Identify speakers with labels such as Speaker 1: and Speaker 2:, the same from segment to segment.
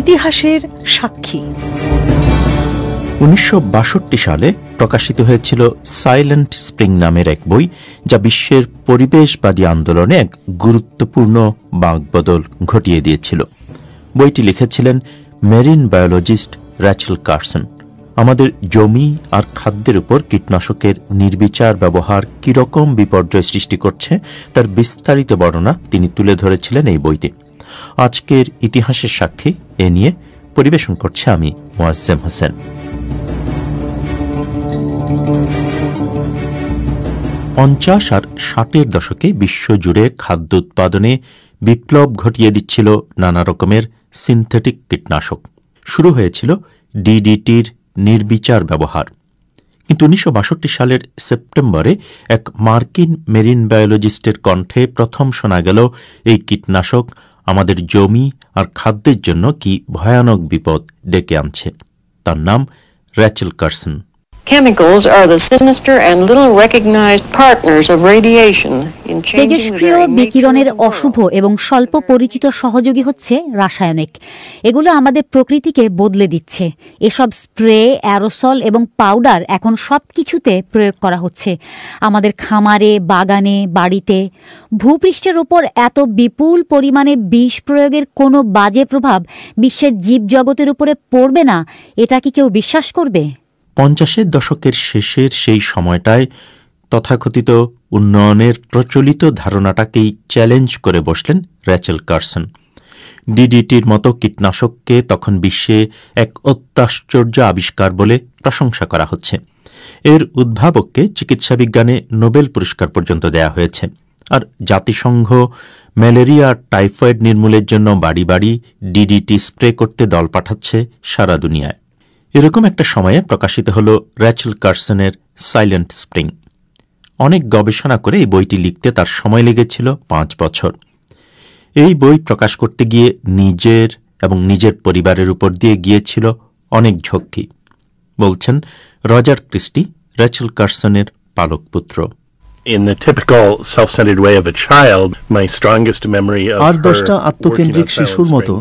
Speaker 1: ইতিহাসের সাক্ষী
Speaker 2: উনিশশো সালে প্রকাশিত হয়েছিল সাইলেন্ট স্প্রিং নামের এক বই যা বিশ্বের পরিবেশবাদী আন্দোলনে এক গুরুত্বপূর্ণ বাঁকবদল ঘটিয়ে দিয়েছিল বইটি লিখেছিলেন মেরিন বায়োলজিস্ট র্যাচেল কার্সন আমাদের জমি আর খাদ্যের উপর কীটনাশকের নির্বিচার ব্যবহার কীরকম বিপর্যয় সৃষ্টি করছে তার বিস্তারিত বর্ণনা তিনি তুলে ধরেছিলেন এই বইতে আজকের ইতিহাসের সাক্ষী এ নিয়ে পরিবেশন করছে আমি মোয়াজ্জেম হোসেন পঞ্চাশ আর ষাটের দশকে বিশ্বজুড়ে খাদ্য উৎপাদনে বিপ্লব ঘটিয়ে দিচ্ছিল নানা রকমের সিনথেটিক কীটনাশক শুরু হয়েছিল ডিডিটির নির্বিচার ব্যবহার কিন্তু উনিশশো সালের সেপ্টেম্বরে এক মার্কিন মেরিন বায়োলজিস্টের কণ্ঠে প্রথম শোনা গেল এই কীটনাশক আমাদের জমি আর খাদ্যের জন্য কি ভয়ানক বিপদ ডেকে আনছে তার নাম র্যাচেল কার্সন
Speaker 3: তেজস্ক্রিয় বিকিরণের অশুভ এবং স্বল্প পরিচিত
Speaker 1: সহযোগী হচ্ছে রাসায়নিক এগুলো আমাদের প্রকৃতিকে বদলে দিচ্ছে এসব স্প্রে অ্যারোসল এবং পাউডার এখন সব কিছুতে প্রয়োগ করা হচ্ছে আমাদের খামারে বাগানে বাড়িতে ভূপৃষ্ঠের ওপর এত বিপুল পরিমাণে বিষ প্রয়োগের কোনো বাজে প্রভাব বিশ্বের জীবজগতের উপরে পড়বে না এটা কি কেউ বিশ্বাস করবে
Speaker 2: পঞ্চাশের দশকের শেষের সেই সময়টায় তথাকথিত উন্নয়নের প্রচলিত ধারণাটাকেই চ্যালেঞ্জ করে বসলেন র্যাচেল কার্সন ডিডিটির মতো কীটনাশককে তখন বিশ্বে এক অত্যাশ্চর্য আবিষ্কার বলে প্রশংসা করা হচ্ছে এর উদ্ভাবককে চিকিৎসা বিজ্ঞানে নোবেল পুরস্কার পর্যন্ত দেয়া হয়েছে আর জাতিসংঘ ম্যালেরিয়া টাইফয়েড নির্মূলের জন্য বাড়ি বাড়ি ডিডিটি স্প্রে করতে দল পাঠাচ্ছে সারা দুনিয়ায় এরকম একটা সময়ে প্রকাশিত হল র্যাচেল কার্সনের সাইলেন্ট স্প্রিং অনেক গবেষণা করে এই বইটি লিখতে তার সময় লেগেছিল পাঁচ বছর এই বই প্রকাশ করতে গিয়ে নিজের এবং নিজের পরিবারের উপর দিয়ে গিয়েছিল অনেক ঝক্কি
Speaker 3: বলছেন রজার ক্রিস্টি র্যাচেল কার্সনের পালক পুত্র in the typical self-centered way of a child my strongest memory of আর দশটা আত্মকেন্দ্রিক শিশুর মতো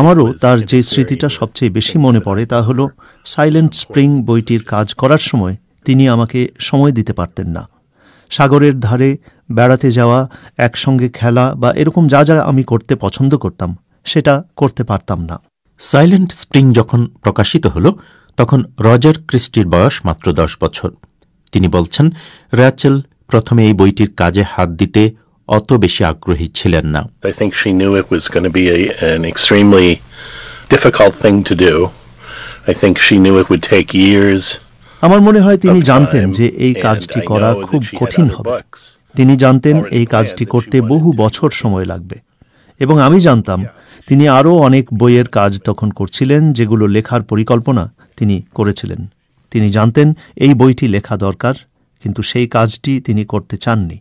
Speaker 1: আমারও তার যে স্মৃতিটা সবচেয়ে বেশি মনে পড়ে তা হলো সাইলেন্ট স্প্রিং বইটির কাজ করার সময় তিনি আমাকে সময় দিতে পারতেন না সাগরের ধারে বেড়াতে যাওয়া একসঙ্গে খেলা বা এরকম যা যা আমি করতে পছন্দ করতাম
Speaker 2: সেটা করতে পারতাম না সাইলেন্ট স্প্রিং যখন প্রকাশিত হল তখন রজার ক্রিস্টির বয়স মাত্র দশ বছর তিনি বলছেন র্যাচেল প্রথমে এই বইটির কাজে হাত দিতে অত বেশি আগ্রহী ছিলেন না
Speaker 3: I think she knew it was going to be a,
Speaker 1: আমার মনে হয় তিনি জানতেন যে এই কাজটি করা খুব কঠিন হবে তিনি জানতেন এই কাজটি করতে বহু বছর সময় লাগবে এবং আমি জানতাম তিনি আরও অনেক বইয়ের কাজ তখন করছিলেন যেগুলো লেখার পরিকল্পনা তিনি করেছিলেন তিনি জানতেন এই বইটি লেখা দরকার কিন্তু সেই কাজটি তিনি করতে
Speaker 2: চাননি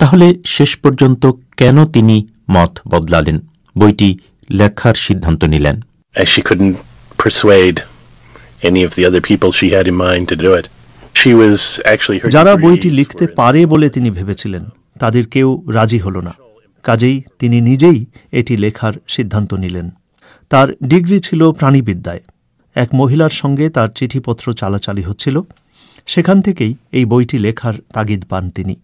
Speaker 2: তাহলে শেষ পর্যন্ত কেন তিনি মত বদলালেন
Speaker 3: বইটি লেখার সিদ্ধান্ত নিলেন যারা বইটি
Speaker 1: লিখতে পারে বলে তিনি ভেবেছিলেন তাদের কেউ রাজি হলো না কাজেই তিনি নিজেই এটি লেখার সিদ্ধান্ত নিলেন তার ডিগ্রি ছিল প্রাণীবিদ্যায় এক মহিলার সঙ্গে তার চিঠিপত্র চালাচালি হচ্ছিল সেখান থেকেই এই বইটি লেখার তাগিদ পান তিনি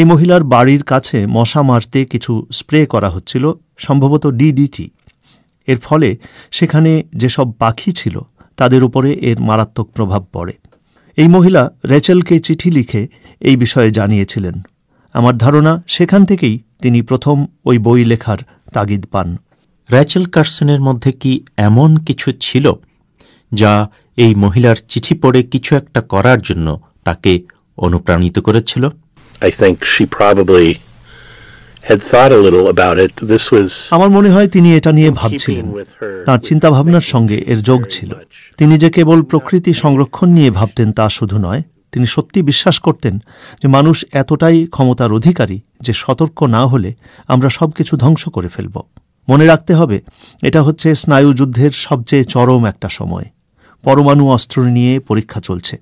Speaker 1: এই মহিলার বাড়ির কাছে মশা মারতে কিছু স্প্রে করা হচ্ছিল সম্ভবত ডিডিটি এর ফলে সেখানে যেসব পাখি ছিল তাদের উপরে এর মারাত্মক প্রভাব পড়ে এই মহিলা রেচেলকে চিঠি লিখে এই বিষয়ে জানিয়েছিলেন আমার ধারণা সেখান থেকেই তিনি প্রথম ওই বই লেখার তাগিদ পান
Speaker 2: র্যাচেল কার্সনের মধ্যে কি এমন কিছু ছিল যা এই মহিলার চিঠি পড়ে কিছু একটা করার জন্য তাকে অনুপ্রাণিত করেছিল আমার মনে
Speaker 1: হয় তিনি এটা নিয়ে ভাবছিলেন তার চিন্তা ভাবনার সঙ্গে এর যোগ ছিল তিনি যে কেবল প্রকৃতি সংরক্ষণ নিয়ে ভাবতেন তা শুধু নয় তিনি সত্যি বিশ্বাস করতেন যে মানুষ এতটাই ক্ষমতার অধিকারী যে সতর্ক না হলে আমরা সব কিছু ধ্বংস করে ফেলব মনে রাখতে হবে এটা হচ্ছে স্নায়ুযুদ্ধের সবচেয়ে চরম একটা সময় পরমাণু অস্ত্র নিয়ে পরীক্ষা চলছে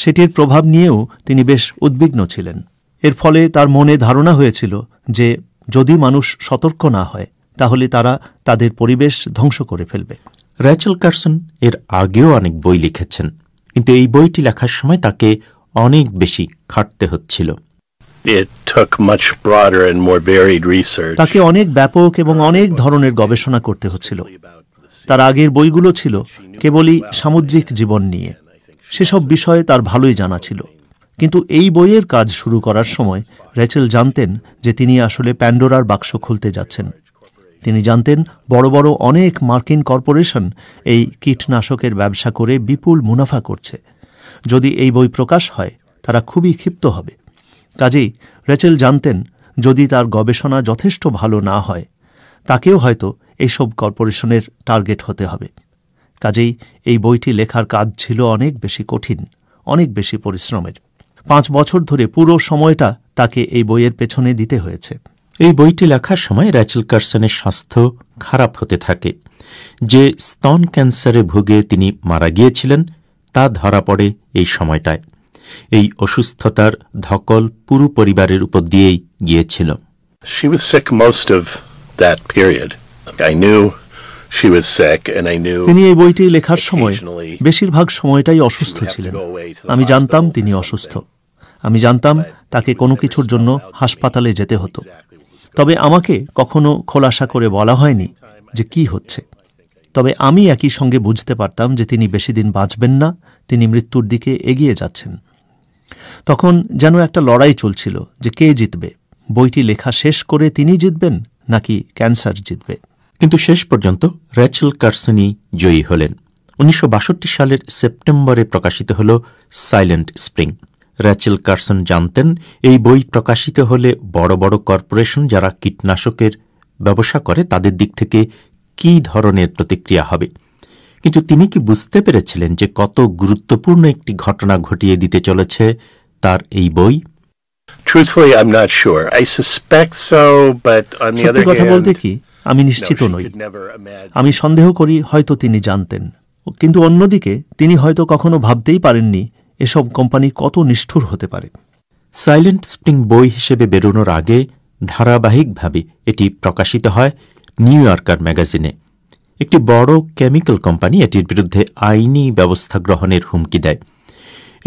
Speaker 1: সেটির প্রভাব নিয়েও তিনি বেশ উদ্বিগ্ন ছিলেন এর ফলে তার মনে ধারণা হয়েছিল যে যদি মানুষ সতর্ক না হয় তাহলে
Speaker 2: তারা তাদের পরিবেশ ধ্বংস করে ফেলবে র্যাচেল কার্সন এর আগেও অনেক বই লিখেছেন কিন্তু এই বইটি লেখার সময় তাকে অনেক বেশি খাটতে হচ্ছিল তাকে অনেক ব্যাপক
Speaker 1: এবং অনেক ধরনের গবেষণা করতে হচ্ছিল তার আগের বইগুলো ছিল কেবলই সামুদ্রিক জীবন নিয়ে সেসব বিষয়ে তার ভালোই জানা ছিল কিন্তু এই বইয়ের কাজ শুরু করার সময় রেচেল জানতেন যে তিনি আসলে প্যান্ডোরার বাক্স খুলতে যাচ্ছেন তিনি জানতেন বড় বড় অনেক মার্কিন কর্পোরেশন এই কীটনাশকের ব্যবসা করে বিপুল মুনাফা করছে যদি এই বই প্রকাশ হয় তারা খুবই ক্ষিপ্ত হবে কাজেই রেচেল জানতেন যদি তার গবেষণা যথেষ্ট ভালো না হয় তাকেও হয়তো এসব কর্পোরেশনের টার্গেট হতে হবে কাজেই এই বইটি লেখার কাজ ছিল অনেক বেশি কঠিন অনেক বেশি পরিশ্রমের পাঁচ বছর ধরে পুরো সময়টা তাকে এই বইয়ের পেছনে দিতে হয়েছে
Speaker 2: এই বইটি লেখার সময় র্যাচেল কার্সনের স্বাস্থ্য খারাপ হতে থাকে যে স্তন ক্যান্সারে ভুগে তিনি মারা গিয়েছিলেন তা ধরা পড়ে এই সময়টায় এই অসুস্থতার ধকল পুরো
Speaker 3: পরিবারের উপর দিয়েই গিয়েছিল She was sick most of that period. তিনি এই বইটি
Speaker 1: লেখার সময় বেশিরভাগ সময়টাই অসুস্থ ছিলেন আমি জানতাম তিনি অসুস্থ আমি জানতাম তাকে কোনো কিছুর জন্য হাসপাতালে যেতে হতো তবে আমাকে কখনো খোলাসা করে বলা হয়নি যে কি হচ্ছে তবে আমি একই সঙ্গে বুঝতে পারতাম যে তিনি বেশি দিন বাঁচবেন না তিনি মৃত্যুর দিকে এগিয়ে যাচ্ছেন তখন যেন একটা লড়াই চলছিল যে কে জিতবে বইটি লেখা শেষ করে তিনি জিতবেন নাকি ক্যান্সার জিতবে
Speaker 2: কিন্তু শেষ পর্যন্ত র্যাচেল কার্সনি জয়ী হলেন উনিশশো সালের সেপ্টেম্বরে প্রকাশিত হল সাইলেন্ট স্প্রিং র্যাচেল কার্সন জানতেন এই বই প্রকাশিত হলে বড় বড় কর্পোরেশন যারা কীটনাশকের ব্যবসা করে তাদের দিক থেকে কি ধরনের প্রতিক্রিয়া হবে কিন্তু তিনি কি বুঝতে পেরেছিলেন যে কত গুরুত্বপূর্ণ একটি ঘটনা ঘটিয়ে দিতে চলেছে তার এই বই
Speaker 3: Truthfully, I'm not sure. I suspect so, but on the other hand... কথা বলতে কি আমি নিশ্চিত নই
Speaker 1: আমি সন্দেহ করি হয়তো তিনি জানতেন কিন্তু অন্যদিকে তিনি হয়তো কখনো ভাবতেই পারেননি এসব কোম্পানি কত নিষ্ঠুর হতে পারে সাইলেন্ট
Speaker 2: স্প্রিং বই হিসেবে বেরোনোর আগে ধারাবাহিকভাবে এটি প্রকাশিত হয় নিউ ইয়র্কার ম্যাগাজিনে একটি বড় কেমিক্যাল কোম্পানি এটির বিরুদ্ধে আইনি ব্যবস্থা গ্রহণের হুমকি দেয়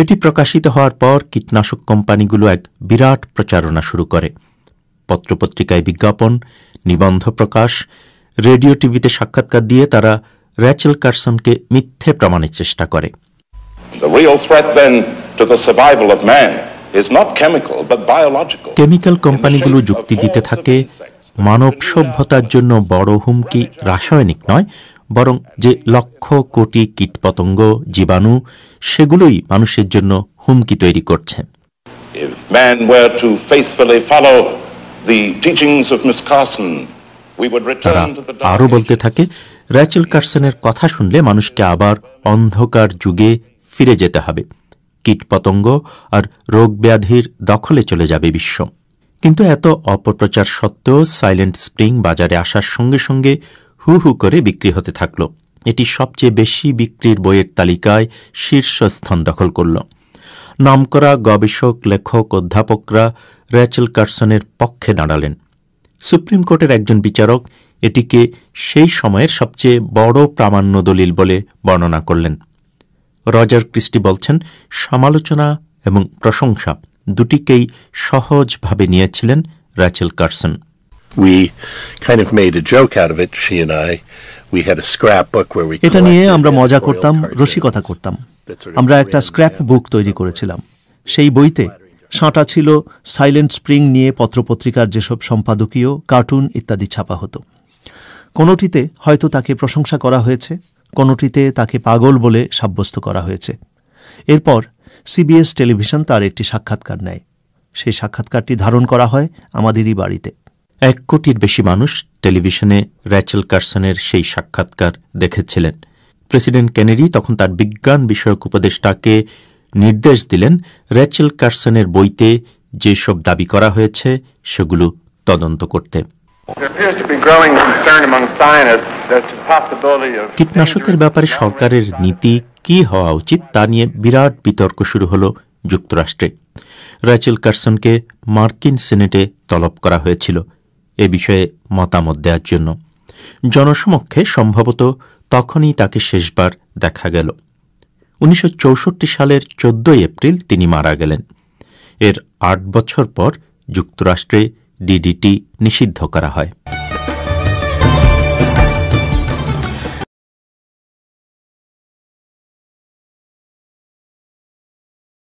Speaker 2: এটি প্রকাশিত হওয়ার পর কীটনাশক কোম্পানিগুলো এক বিরাট প্রচারণা শুরু করে পত্রপত্রিকায় বিজ্ঞাপন নিবন্ধ প্রকাশ রেডিও টিভিতে সাক্ষাৎকার দিয়ে তারা র্যাচেল কার্সনকে মিথ্যে প্রমাণের চেষ্টা করে কেমিক্যাল কোম্পানিগুলো যুক্তি দিতে থাকে মানব সভ্যতার জন্য বড় হুমকি রাসায়নিক নয় বরং যে লক্ষ কোটি কীটপতঙ্গ জীবাণু সেগুলোই মানুষের জন্য হুমকি তৈরি করছে
Speaker 3: তারা আরো বলতে
Speaker 2: থাকে র্যাচেল কার্সনের কথা শুনলে মানুষকে আবার অন্ধকার যুগে ফিরে যেতে হবে কীটপতঙ্গ আর রোগ ব্যাধির দখলে চলে যাবে বিশ্ব কিন্তু এত অপপ্রচার সত্ত্বেও সাইলেন্ট স্প্রিং বাজারে আসার সঙ্গে সঙ্গে হু হু করে বিক্রি হতে থাকল এটি সবচেয়ে বেশি বিক্রির বইয়ের তালিকায় শীর্ষস্থান দখল করল নামকরা গবেষক লেখক অধ্যাপকরা র্যাচেল কার্সনের পক্ষে দাঁড়ালেন সুপ্রিম কোর্টের একজন বিচারক এটিকে সেই সময়ের সবচেয়ে বড় প্রামাণ্য দলিল বলে বর্ণনা করলেন রজার ক্রিস্টি বলছেন সমালোচনা এবং প্রশংসা দুটিকেই
Speaker 3: সহজভাবে নিয়েছিলেন র্যাচেল কার্সন এটা নিয়ে আমরা মজা করতাম
Speaker 1: রসিকতা করতাম আমরা একটা স্ক্র্যাপ বুক তৈরি করেছিলাম সেই বইতে সাঁটা ছিল সাইলেন্ট স্প্রিং নিয়ে পত্রপত্রিকার যেসব সম্পাদকীয় কার্টুন ইত্যাদি ছাপা হতো কোনোটিতে হয়তো তাকে প্রশংসা করা হয়েছে কোনোটিতে তাকে পাগল বলে সাব্যস্ত করা হয়েছে এরপর সিবিএস টেলিভিশন তার একটি সাক্ষাৎকার নেয় সেই
Speaker 2: সাক্ষাৎকারটি ধারণ করা হয় আমাদেরই বাড়িতে এক কোটির বেশি মানুষ টেলিভিশনে র্যাচেল কার্সনের সেই সাক্ষাৎকার দেখেছিলেন প্রেসিডেন্ট কেনেডি তখন তার বিজ্ঞান বিষয়ক উপদেষ্টাকে নির্দেশ দিলেন র্যাচেল কার্সনের বইতে যেসব দাবি করা হয়েছে সেগুলো তদন্ত করতে কীটনাশকের ব্যাপারে সরকারের নীতি কি হওয়া উচিত তা নিয়ে বিরাট বিতর্ক শুরু হল যুক্তরাষ্ট্রে র্যাচেল কার্সনকে মার্কিন সিনেটে তলব করা হয়েছিল এ বিষয়ে মতামত দেওয়ার জন্য জনসমক্ষে সম্ভবত তখনই তাকে শেষবার দেখা গেল উনিশশো সালের চোদ্দই এপ্রিল তিনি মারা গেলেন এর আট বছর পর যুক্তরাষ্ট্রে ডিডিটি নিষিদ্ধ করা হয়